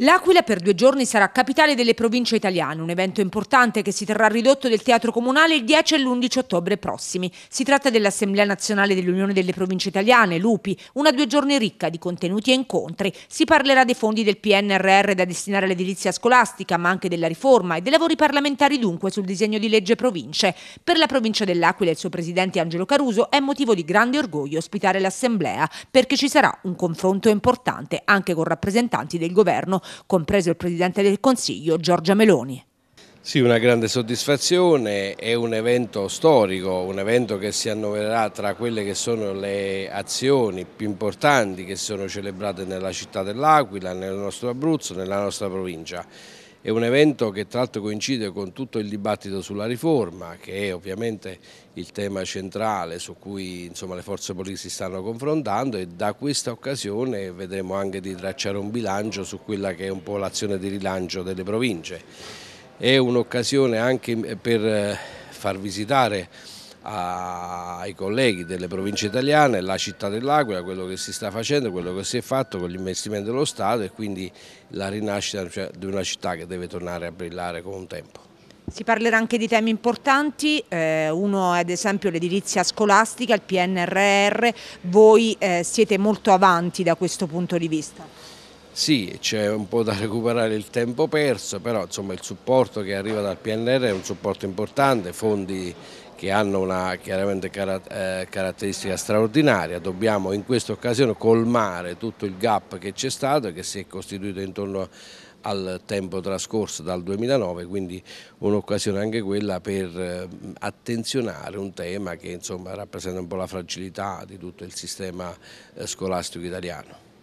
L'Aquila per due giorni sarà capitale delle province italiane, un evento importante che si terrà ridotto del Teatro Comunale il 10 e l'11 ottobre prossimi. Si tratta dell'Assemblea Nazionale dell'Unione delle Province Italiane, l'UPI, una due giorni ricca di contenuti e incontri. Si parlerà dei fondi del PNRR da destinare all'edilizia scolastica, ma anche della riforma e dei lavori parlamentari dunque sul disegno di legge province. Per la provincia dell'Aquila e il suo presidente Angelo Caruso è motivo di grande orgoglio ospitare l'Assemblea, perché ci sarà un confronto importante anche con rappresentanti del governo compreso il Presidente del Consiglio Giorgia Meloni. Sì, una grande soddisfazione, è un evento storico, un evento che si annovererà tra quelle che sono le azioni più importanti che sono celebrate nella città dell'Aquila, nel nostro Abruzzo, nella nostra provincia. È un evento che tra l'altro coincide con tutto il dibattito sulla riforma, che è ovviamente il tema centrale su cui insomma, le forze politiche si stanno confrontando e da questa occasione vedremo anche di tracciare un bilancio su quella che è un po' l'azione di rilancio delle province. È un'occasione anche eh, per eh, far visitare ai colleghi delle province italiane, la città dell'Aquila, quello che si sta facendo, quello che si è fatto con l'investimento dello Stato e quindi la rinascita cioè, di una città che deve tornare a brillare con un tempo. Si parlerà anche di temi importanti, eh, uno è ad esempio l'edilizia scolastica, il PNRR, voi eh, siete molto avanti da questo punto di vista. Sì, c'è un po' da recuperare il tempo perso, però insomma, il supporto che arriva dal PNR è un supporto importante, fondi che hanno una chiaramente eh, caratteristica straordinaria, dobbiamo in questa occasione colmare tutto il gap che c'è stato e che si è costituito intorno al tempo trascorso dal 2009, quindi un'occasione anche quella per mm, attenzionare un tema che insomma, rappresenta un po' la fragilità di tutto il sistema eh, scolastico italiano.